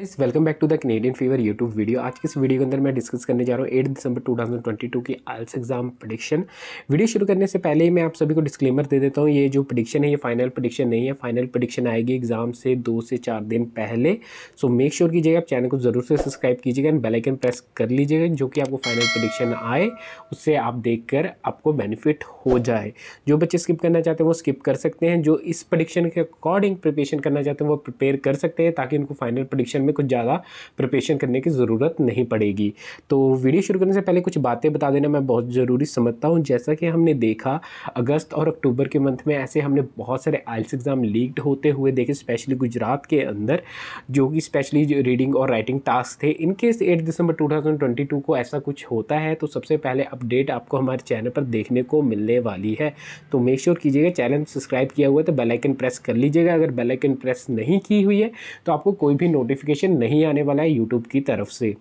इस welcome back to the Canadian fever YouTube video आज की इस वीडियो के अंदर मैं डिस्कस करने जा रहा हूँ 8 दिसंबर 2022 की आल्स एग्जाम प्रडिक्शन वीडियो शुरू करने से पहले ही मैं आप सभी को डिस्क्लेमर दे देता हूँ ये जो प्रडिक्शन है ये फाइनल प्रडिक्शन नहीं है फाइनल प्रडिक्शन आएगी एग्जाम से दो से चार दिन पहले सो मेक श्योर कीजिएगा आप चैनल को जरूर से सब्सक्राइब कीजिएगा एंड बेलाइकन प्रेस कर लीजिएगा जो कि आपको फाइनल प्रडिक्शन आए उससे आप देख आपको बेनिफिट हो जाए जो बच्चे स्किप करना चाहते हैं वो स्किप कर सकते हैं जो इस प्रडिक्शन के अकॉर्डिंग प्रिपेशन करना चाहते हैं वो प्रिपेयर कर सकते हैं ताकि उनको फाइनल प्रडिक्शन हमें कुछ ज़्यादा प्रिपरेशन करने की ज़रूरत नहीं पड़ेगी तो वीडियो शुरू करने से पहले कुछ बातें बता देना मैं बहुत ज़रूरी समझता हूँ जैसा कि हमने देखा अगस्त और अक्टूबर के मंथ में ऐसे हमने बहुत सारे आइल्स एग्ज़ाम लीक्ड होते हुए देखे स्पेशली गुजरात के अंदर जो कि स्पेशली रीडिंग और राइटिंग टास्क थे इनकेस एट दिसंबर टू को ऐसा कुछ होता है तो सबसे पहले अपडेट आपको हमारे चैनल पर देखने को मिलने वाली है तो मेक श्योर कीजिएगा चैनल सब्सक्राइब किया हुआ है तो बेलाइकन प्रेस कर लीजिएगा अगर बेलाइकन प्रेस नहीं की हुई है तो आपको कोई भी नोटिफिकेशन नोटिफिकेशन नहीं आने वाला है यूट्यूब की तरफ से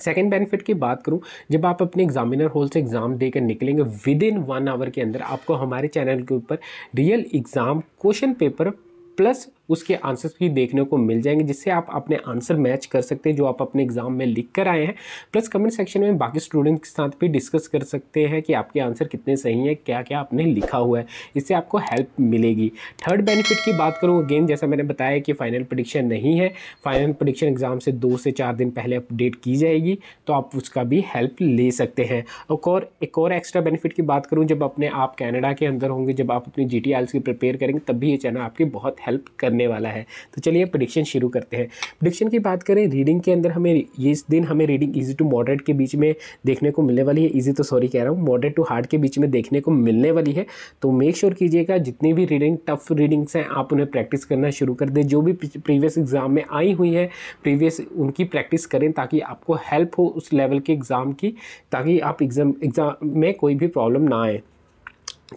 सेकेंड बेनिफिट की बात करूं जब आप अपने एग्जामिनर हॉल से एग्ज़ाम देकर निकलेंगे विद इन वन आवर के अंदर आपको हमारे चैनल के ऊपर real exam question paper plus उसके आंसर्स भी देखने को मिल जाएंगे जिससे आप अपने आंसर मैच कर सकते हैं जो आप अपने एग्जाम में लिख कर आए हैं प्लस कमेंट सेक्शन में बाकी स्टूडेंट्स के साथ भी डिस्कस कर सकते हैं कि आपके आंसर कितने सही हैं क्या क्या आपने लिखा हुआ है इससे आपको हेल्प मिलेगी थर्ड बेनिफिट की बात करूँ अगेन जैसा मैंने बताया कि फाइनल प्रडिक्शन नहीं है फाइनल प्रडिक्शन एग्ज़ाम से दो से चार दिन पहले अपडेट की जाएगी तो आप उसका भी हेल्प ले सकते हैं एक और एक और एक्स्ट्रा बेनिफिट की बात करूँ जब अपने आप कैनेडा के अंदर होंगे जब आप अपनी जी की प्रिपेयर करेंगे तब भी ये चैनल आपकी बहुत हेल्प करने होने वाला है तो चलिए प्रडिक्शन शुरू करते हैं प्रडिक्शन की बात करें रीडिंग के अंदर हमें ये इस दिन हमें रीडिंग ईजी टू मॉडरेट के बीच में देखने को मिलने वाली है ईजी तो सॉरी कह रहा हूँ मॉडरेट टू हार्ड के बीच में देखने को मिलने वाली है तो मेक श्योर कीजिएगा जितनी भी रीडिंग टफ रीडिंग्स हैं आप उन्हें प्रैक्टिस करना शुरू कर दें जो भी प्रीवियस एग्ज़ाम में आई हुई है प्रीवियस उनकी प्रैक्टिस करें ताकि आपको हेल्प हो उस लेवल के एग्ज़ाम की ताकि आप एग्ज़ाम एग्ज़ाम में कोई भी प्रॉब्लम ना आए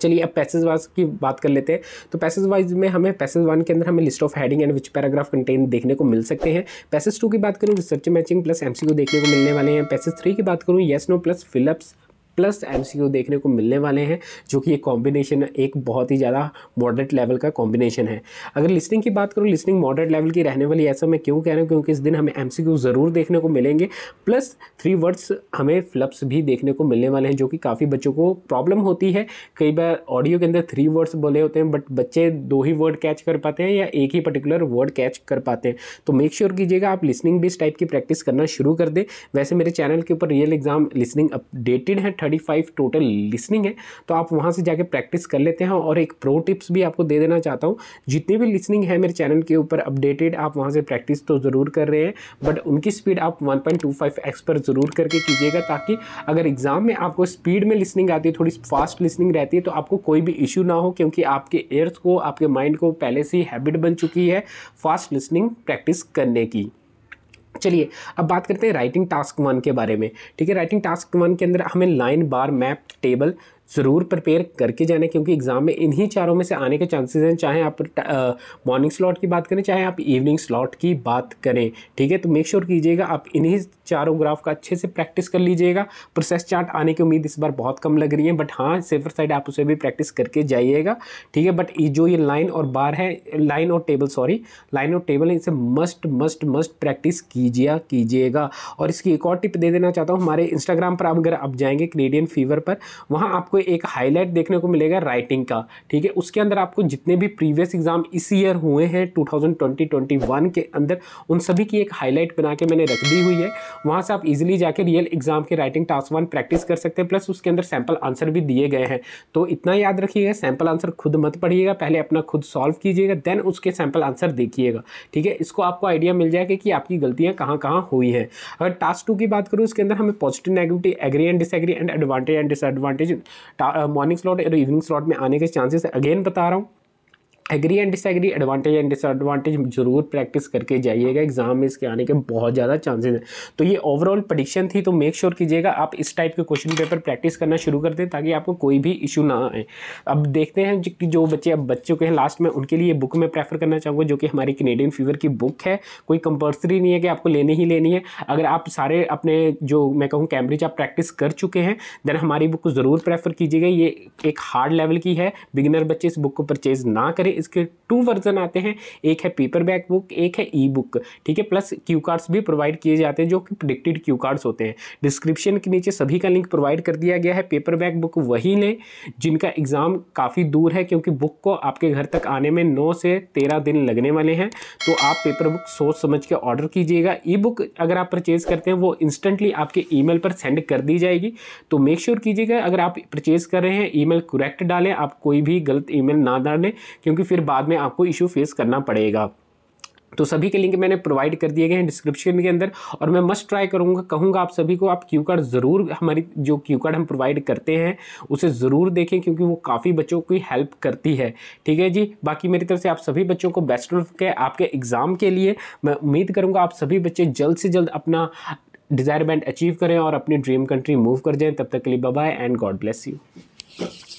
चलिए अब पैसेज वाइज की बात कर लेते हैं तो पैसेज वाइज में हमें पैसेज वन के अंदर हमें list of heading and which paragraph contain देखने को मिल सकते हैं पैसेज टू की बात करूँ रिसर्च मैचिंग प्लस एमसीक्यू देखने को मिलने वाले हैं पैसेज थ्री की बात करूँ yes no plus fill ups plus M देखने को मिलने वाले हैं जो कि ये कॉम्बिनेशन एक बहुत ही ज़्यादा मॉडरेट लेवल का कॉम्बिनेशन है अगर लिसनिंग की बात करूँ लिसनिंग मॉडरेट लेवल की रहने वाली ऐसा मैं क्यों कह रहा हूँ क्योंकि इस दिन हमें एम ज़रूर देखने को मिलेंगे प्लस थ्री वर्ड्स हमें फ्लप्स भी देखने को मिलने वाले हैं जो कि काफ़ी बच्चों को प्रॉब्लम होती है कई बार ऑडियो के अंदर थ्री वर्ड्स बोले होते हैं बट बच्चे दो ही वर्ड कैच कर पाते हैं या एक ही पर्टिकुलर वर्ड कैच कर पाते हैं तो मेक श्योर sure कीजिएगा आप लिसनिंग भी इस टाइप की प्रैक्टिस करना शुरू कर दें वैसे मेरे चैनल के ऊपर रियल एग्जाम लिसनिंग अपडेटेड है थर्टी फाइव टोटल लिसनिंग है तो आप वहाँ से जाके प्रैक्टिस कर लेते हैं और एक प्रो टिप्स भी आपको दे देना चाहता हूँ जितनी भी लिसनिंग है मेरे चैनल के ऊपर अपडेटेड आप वहाँ से प्रैक्टिस तो ज़रूर कर रहे हैं बट उनकी स्पीड आप वन पॉइंट पर ज़रूर करके कीजिएगा ताकि अगर एग्ज़ाम में आपको स्पीड में लिसनिंग आती है थोड़ी फास्ट लिसनिंग रहती है तो आपको कोई भी इशू ना हो क्योंकि आपके एयर्स को आपके माइंड को पहले से ही हैबिट बन चुकी है फास्ट लिसनिंग प्रैक्टिस करने की चलिए अब बात करते हैं राइटिंग टास्क वन के बारे में ठीक है राइटिंग टास्क वन के अंदर हमें लाइन बार मैप टेबल ज़रूर प्रिपेयर करके जाना क्योंकि एग्ज़ाम में इन्हीं चारों में से आने के चांसेस हैं चाहे आप मॉर्निंग स्लॉट की बात करें चाहे आप इवनिंग स्लॉट की बात करें ठीक है तो मेक श्योर कीजिएगा आप इन्हीं चारों ग्राफ का अच्छे से प्रैक्टिस कर लीजिएगा प्रोसेस चार्ट आने की उम्मीद इस बार बहुत कम लग रही है बट हाँ सेफर साइड आप उसे भी प्रैक्टिस करके जाइएगा ठीक है बट जो ये लाइन और बार है लाइन और टेबल सॉरी लाइन और टेबल इसे मस्ट मस्ट मस्ट प्रैक्टिस कीजिए कीजिएगा और इसकी एक और टिप दे देना चाहता हूँ हमारे इंस्टाग्राम पर आप अगर आप जाएंगे कैनेडियन फीवर पर वहाँ आपको आपको एक हाईलाइट देखने को मिलेगा राइटिंग का ठीक है उसके अंदर आपको जितने भी प्रीवियस एग्जाम इस ईयर हुए हैं 2020-21 के अंदर उन सभी की एक हाईलाइट बना के मैंने रख दी हुई है वहाँ से आप इजिली जाके रियल एग्जाम के राइटिंग टास्क वन प्रैक्टिस कर सकते हैं प्लस उसके अंदर सैम्पल आंसर भी दिए गए हैं तो इतना याद रखिएगा सैम्पल आंसर खुद मत पढ़िएगा पहले अपना खुद सॉल्व कीजिएगा देन उसके सैम्पल आंसर देखिएगा ठीक है इसको आपको आइडिया मिल जाएगा कि आपकी गलतियाँ कहाँ कहाँ हुई हैं अगर टास्क टू की बात करूँ उसके अंदर हमें positive negative agree and disagree and advantage and disadvantage morning slot और इवनिंग स्लॉट में आने के चांसेस अगेन बता रहा हूँ agree and disagree advantage and disadvantage जरूर प्रैक्टिस करके जाइएगा एग्जाम में इसके आने के बहुत ज़्यादा चांसेस हैं तो ये ओवरऑल प्रडिक्शन थी तो मेक श्योर कीजिएगा आप इस टाइप के क्वेश्चन पेपर प्रैक्टिस करना शुरू कर दें ताकि आपको कोई भी इशू ना आए अब देखते हैं कि जो बच्चे अब बच्चों के हैं लास्ट में उनके लिए बुक में प्रेफर करना चाहूँगा जो कि हमारी कनेडियन फीवर की बुक है कोई कंपल्सरी नहीं है कि आपको लेनी ही लेनी है अगर आप सारे अपने जो मैं कहूँ कैम्ब्रिज आप प्रैक्टिस कर चुके हैं देन हमारी बुक को ज़रूर प्रेफर कीजिएगा ये एक हार्ड लेवल की है बिगिनर बच्चे इस बुक को परचेज़ ना करें इसके टू वर्जन आते हैं एक है पेपर बैक बुक एक है ई बुक ठीक है प्लस क्यू कार्ड्स भी प्रोवाइड किए जाते हैं जो कि प्रिडिक्टेड क्यू कार्ड्स होते हैं डिस्क्रिप्शन के नीचे सभी का लिंक प्रोवाइड कर दिया गया है पेपर बैक बुक वही लें जिनका एग्ज़ाम काफ़ी दूर है क्योंकि बुक को आपके घर तक आने में नौ से तेरह दिन लगने वाले हैं तो आप पेपर बुक सोच समझ के ऑर्डर कीजिएगा ई बुक अगर आप परचेज़ करते हैं वो इंस्टेंटली आपके मेल पर सेंड कर दी जाएगी तो मेक श्योर कीजिएगा अगर आप परचेज़ कर रहे हैं मेल करेक्ट डालें आप कोई भी गलत मेल ना डालें क्योंकि फिर बाद में आपको इशू फेस करना पड़ेगा तो सभी के लिंक मैंने प्रोवाइड कर दिए गए हैं डिस्क्रिप्शन के अंदर और मैं मस्ट ट्राई करूंगा कहूंगा आप सभी को आप क्यू कार्ड ज़रूर हमारी जो क्यू कार्ड हम प्रोवाइड करते हैं उसे ज़रूर देखें क्योंकि वो काफ़ी बच्चों की हेल्प करती है ठीक है जी बाकी मेरी तरफ से आप सभी बच्चों को बेस्ट ऑफ के आपके एग्ज़ाम के लिए मैं उम्मीद करूँगा आप सभी बच्चे जल्द से जल्द अपना डिज़ायरमेंट अचीव करें और अपनी ड्रीम कंट्री मूव कर जाएँ तब तक के लिए bye and God bless you